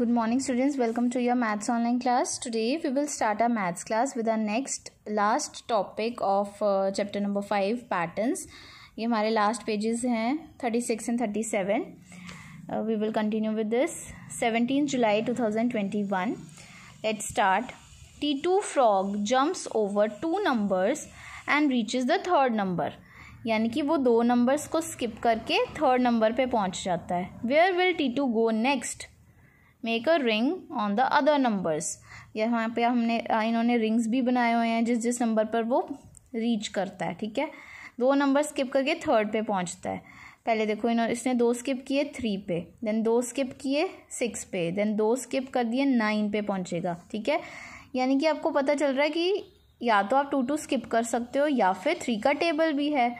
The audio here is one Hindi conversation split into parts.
good morning students welcome to your maths online class today we will start our maths class with our next last topic of uh, chapter number five patterns ये हमारे last pages हैं thirty six and thirty seven we will continue with this seventeen July two thousand twenty one let's start T two frog jumps over two numbers and reaches the third number यानी कि वो दो नंबर्स को स्किप करके थर्ड नंबर पे पहुंच जाता है where will T two go next make a ring on the other numbers यहाँ पे हमने इन्होंने रिंग्स भी बनाए हुए हैं जिस जिस नंबर पर वो रीच करता है ठीक है दो नंबर स्किप करके थर्ड पे पहुँचता है पहले देखो इन्होंने इसने दो स्किप किए थ्री पे देन दो स्किप किए सिक्स पे देन दो स्किप कर दिए नाइन पे पहुँचेगा ठीक है यानी कि आपको पता चल रहा है कि या तो आप टू टू स्किप कर सकते हो या फिर थ्री का टेबल भी है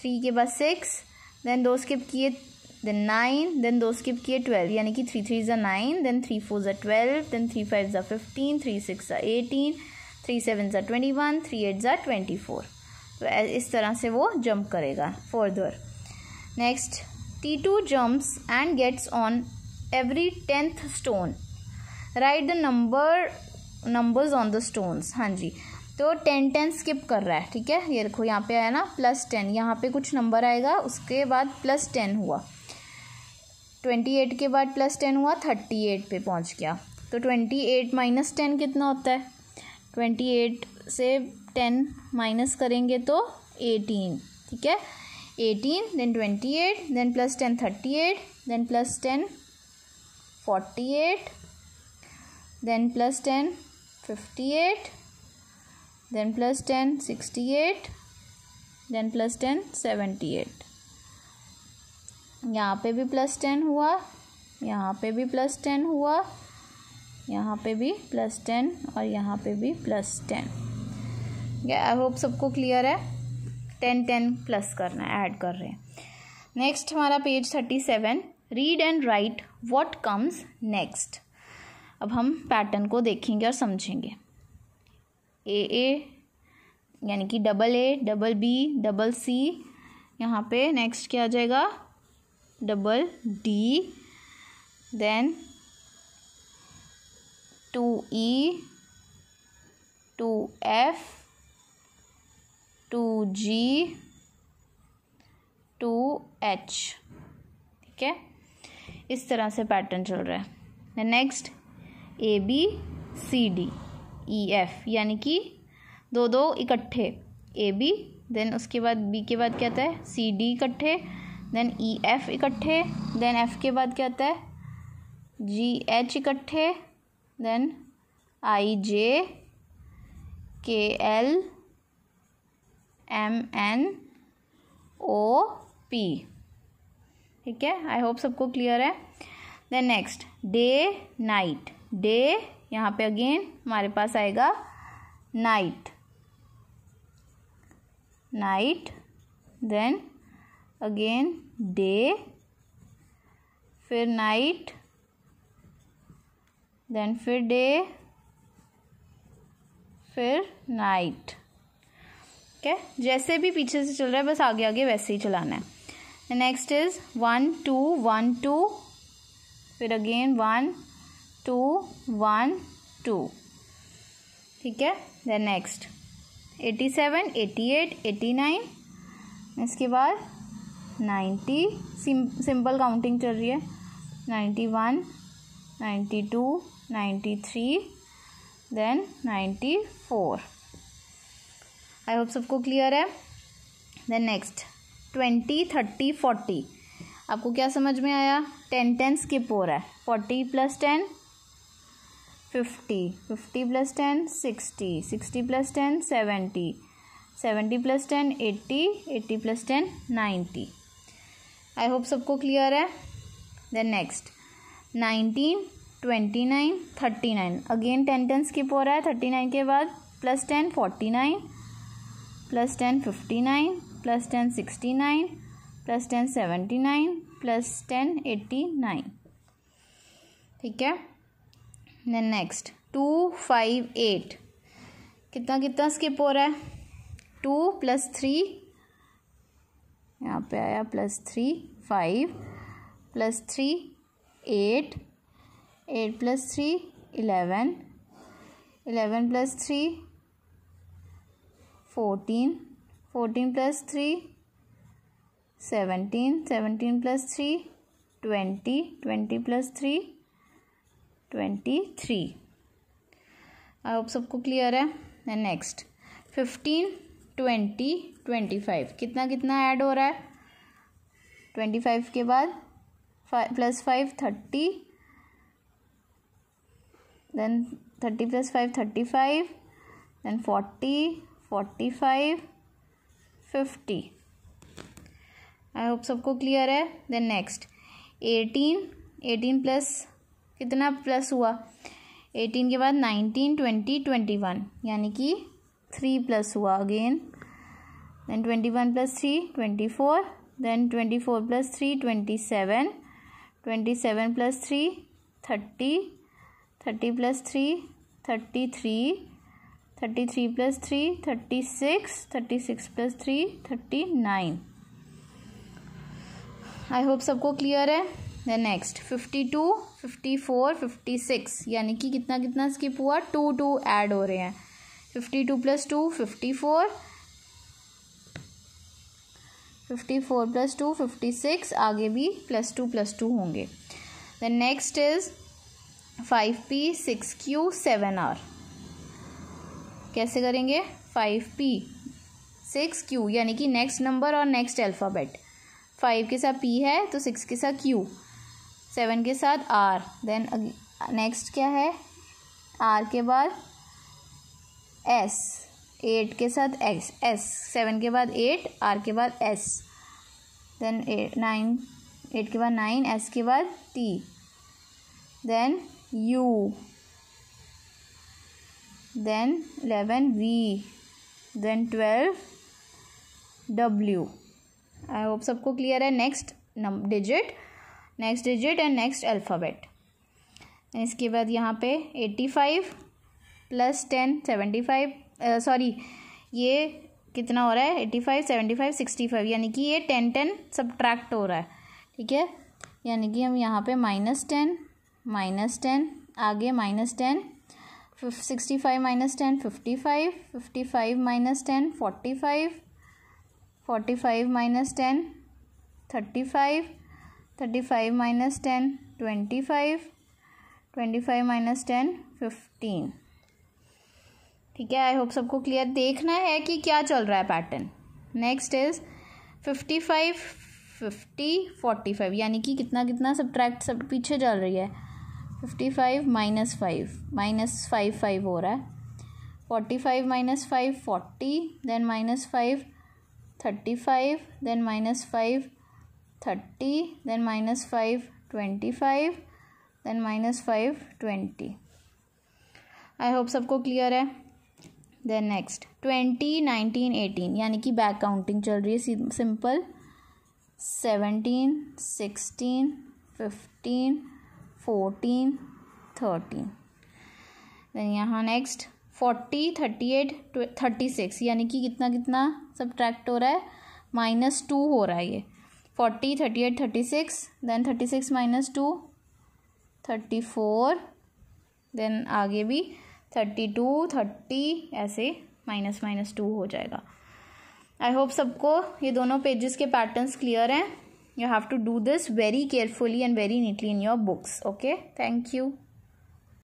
थ्री के बाद सिक्स देन दो स्किप किए देन नाइन देन दो स्किप किए ट्वेल्व यानी कि थ्री थ्री ज़ा नाइन देन थ्री फोर ज़ा ट्वेल्व देन थ्री फाइव ज़ा फिफ्टीन थ्री सिक्स ज़ा एटीन थ्री सेवन ज़ा ट्वेंटी वन थ्री एट ज़ा ट्वेंटी फोर तो इस तरह से वो जंप करेगा further next T two jumps and gets on every tenth stone right the number numbers on the stones हाँ जी तो टेन टेन स्किप कर रहा है ठीक है ये देखो यहाँ पे आया ना प्लस टेन यहाँ पे कुछ नंबर आएगा उसके बाद प्लस टेन हुआ ट्वेंटी एट के बाद प्लस टेन हुआ थर्टी एट पर पहुँच गया तो ट्वेंटी एट माइनस टेन कितना होता है ट्वेंटी एट से टेन माइनस करेंगे तो एटीन ठीक है eighteen then twenty eight then plus ten thirty eight then plus ten forty eight then plus ten fifty eight then plus ten sixty eight then plus ten seventy eight यहाँ पे भी प्लस टेन हुआ यहाँ पे भी प्लस टेन हुआ यहाँ पे भी प्लस टेन और यहाँ पे भी प्लस टेन आई होप सबको क्लियर है टेन टेन प्लस करना है ऐड कर रहे हैं नेक्स्ट हमारा page thirty seven read and write what comes next अब हम पैटर्न को देखेंगे और समझेंगे ए ए यानी कि double A double B double C यहाँ पे नेक्स्ट क्या आ जाएगा double D then 2E 2F 2G 2H ठीक है इस तरह से पैटर्न चल रहा है next A B C D E F यानी कि दो दो इकट्ठे ए बी देन उसके बाद बी के बाद क्या आता है सी डी इकट्ठे देन ई एफ इकट्ठे देन एफ के बाद क्या आता है जी एच इकट्ठे then I J K L M N O P ठीक है आई होप सबको क्लियर है then next day night day यहाँ पे अगेन हमारे पास आएगा night night then again day फिर नाइट देन फिर डे फिर नाइट ठीक है जैसे भी पीछे से चल रहा है बस आगे आगे वैसे ही चलाना है next is one two one two फिर again one two one two ठीक है then next eighty seven eighty eight eighty nine इसके बाद नाइन्टी सिंपल काउंटिंग चल रही है ninety one ninety two ninety three then ninety four I hope सबको क्लियर है then next twenty thirty forty आपको क्या समझ में आया टेन टेन स्किप हो रहा है forty plus ten fifty fifty plus ten sixty sixty plus ten seventy seventy plus ten eighty eighty plus ten ninety I hope सबको क्लियर है then next nineteen twenty nine thirty nine again ten ten skip हो रहा है थर्टी नाइन के बाद plus ten forty nine plus ten fifty nine plus ten sixty nine plus ten seventy nine plus ten eighty nine ठीक है then next two five eight कितना कितना स्किप हो रहा है टू प्लस थ्री यहाँ पे आया plus three five plus three eight eight plus three eleven eleven plus three fourteen fourteen plus three seventeen seventeen plus three twenty twenty plus three twenty three आप सबको क्लियर है and next fifteen twenty twenty five कितना कितना ऐड हो रहा है ट्वेंटी फाइव के बाद five plus five thirty then thirty plus five thirty five then forty forty five fifty I hope सबको क्लियर है then next eighteen eighteen plus कितना प्लस हुआ एटीन के बाद नाइनटीन ट्वेंटी ट्वेंटी वन यानी कि थ्री प्लस हुआ again then twenty one plus three twenty four then 24 plus 3 27 27 plus 3 30 30 plus 3 33 33 plus 3 36 36 plus 3 39 I hope सबको क्लियर है then next fifty two fifty four fifty six यानी कि कितना कितना स्किप हुआ टू टू ऐड हो रहे हैं fifty two plus two fifty four fifty four plus two fifty six आगे भी प्लस टू प्लस टू होंगे then next is five P six Q seven R कैसे करेंगे फाइव पी सिक्स क्यू यानी कि नेक्स्ट नंबर और नेक्स्ट अल्फ़ाबेट फाइव के साथ पी है तो सिक्स के साथ क्यू सेवन के साथ आर देन नेक्स्ट क्या है आर के बाद एस एट के साथ एक्स एस सेवन के बाद एट आर के बाद S then eight nine eight के बाद नाइन एस के बाद T then U then eleven V then twelve W I hope सबको क्लियर है next num digit next digit and next alphabet इसके बाद यहाँ पे eighty five plus ten seventy five sorry ये कितना हो रहा है eighty five seventy five sixty five यानी कि ये टेन टेन सब्ट्रैक्ट हो रहा है ठीक है यानी कि हम यहाँ पे माइनस टेन माइनस टेन आगे minus ten sixty five minus ten fifty five fifty five minus ten forty five forty five minus ten thirty five thirty five minus ten twenty five twenty five minus ten fifteen ठीक है आई होप सबको क्लियर देखना है कि क्या चल रहा है pattern next is fifty five fifty forty five यानी कि कितना कितना सब्ट्रैक्ट सब पीछे चल रही है fifty five minus five minus five five हो रहा है forty five minus five forty then minus five thirty five then minus five thirty then minus five twenty five then minus five twenty I hope सबको क्लियर है then next twenty nineteen eighteen यानी कि बैक काउंटिंग चल रही है simple seventeen sixteen fifteen fourteen thirteen then यहाँ next forty thirty eight thirty six यानी कि कितना कितना सब्ट्रैक्ट हो रहा है माइनस टू हो रहा है ये forty thirty eight thirty six then thirty six minus two thirty four then आगे भी थर्टी टू थर्टी ऐसे माइनस माइनस टू हो जाएगा आई होप सबको ये दोनों पेजेस के पैटर्न्स क्लियर हैं you have to do this very carefully and very neatly in your books okay thank you